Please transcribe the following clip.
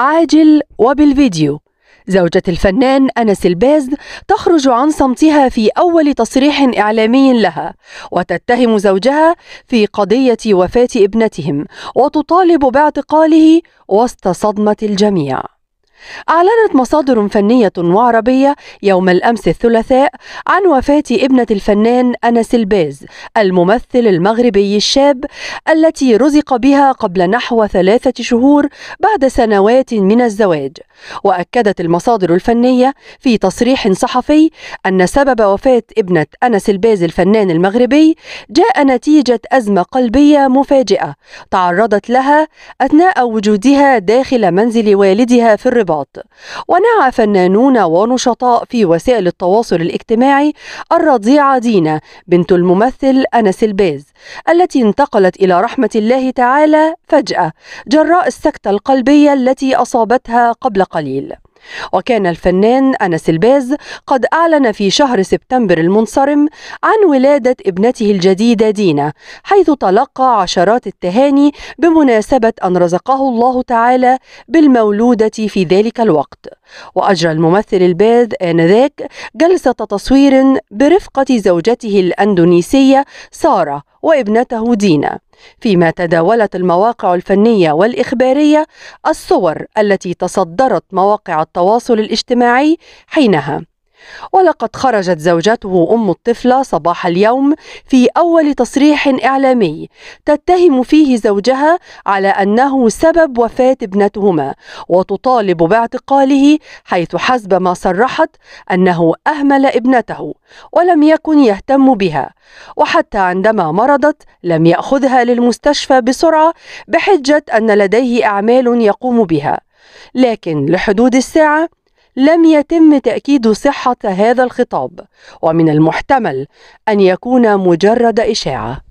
عاجل وبالفيديو زوجة الفنان أنس الباز تخرج عن صمتها في أول تصريح إعلامي لها وتتهم زوجها في قضية وفاة ابنتهم وتطالب باعتقاله وسط صدمة الجميع أعلنت مصادر فنية وعربية يوم الأمس الثلاثاء عن وفاة ابنة الفنان أنس الباز الممثل المغربي الشاب التي رزق بها قبل نحو ثلاثة شهور بعد سنوات من الزواج وأكدت المصادر الفنية في تصريح صحفي أن سبب وفاة ابنة أنس الباز الفنان المغربي جاء نتيجة أزمة قلبية مفاجئة تعرضت لها أثناء وجودها داخل منزل والدها في الرباط الارتباط ونعى فنانون ونشطاء في وسائل التواصل الاجتماعي الرضيعة دينا بنت الممثل أنس الباز التي انتقلت إلى رحمة الله تعالى فجأة جراء السكتة القلبية التي أصابتها قبل قليل وكان الفنان أنس الباز قد أعلن في شهر سبتمبر المنصرم عن ولادة ابنته الجديدة دينا حيث تلقى عشرات التهاني بمناسبة أن رزقه الله تعالى بالمولودة في ذلك الوقت وأجرى الممثل الباز آنذاك جلسة تصوير برفقة زوجته الأندونيسية سارة وابنته دينا فيما تداولت المواقع الفنية والإخبارية الصور التي تصدرت مواقع التواصل الاجتماعي حينها ولقد خرجت زوجته أم الطفلة صباح اليوم في أول تصريح إعلامي تتهم فيه زوجها على أنه سبب وفاة ابنتهما وتطالب باعتقاله حيث حسب ما صرحت أنه أهمل ابنته ولم يكن يهتم بها وحتى عندما مرضت لم يأخذها للمستشفى بسرعة بحجة أن لديه أعمال يقوم بها لكن لحدود الساعة لم يتم تأكيد صحة هذا الخطاب ومن المحتمل أن يكون مجرد إشاعة